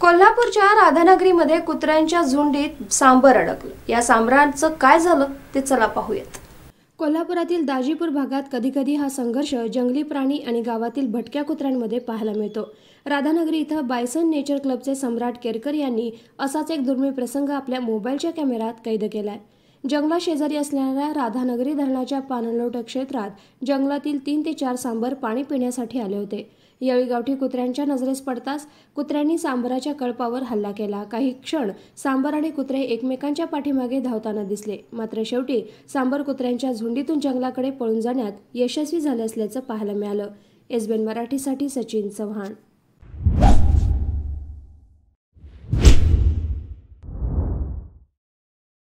कोल्हापूरच्या राधानगरीमध्ये कुत्र्यांच्या झुंडीत सांबर अडकलं या सांबराचं काय झालं ते चला पाहूयात कोल्हापुरातील दाजीपूर भागात कधीकधी हा संघर्ष जंगली प्राणी आणि गावातील भटक्या कुत्र्यांमध्ये पाहायला मिळतो राधानगरी इथं बायसन नेचर क्लबचे सम्राट केरकर यांनी असाच एक दुर्मिळ प्रसंग आपल्या मोबाईलच्या कॅमेऱ्यात कैद केला आहे जंगला शेजारी असणाऱ्या राधानगरी धरणाच्या पानलोट क्षेत्रात जंगलातील तीन ते चार सांबर पाणी पिण्यासाठी आले होते यावेळी गावठी कुत्र्यांच्या नजरेस पडताच कुत्र्यांनी सांबराच्या कळपावर हल्ला केला काही क्षण सांबर आणि कुत्रे एकमेकांच्या पाठीमागे धावताना दिसले मात्र शेवटी सांबर कुत्र्यांच्या झुंडीतून जंगलाकडे पळून जाण्यात यशस्वी झाले असल्याचं पाहायला मिळालं एसबीएन मराठीसाठी सचिन चव्हाण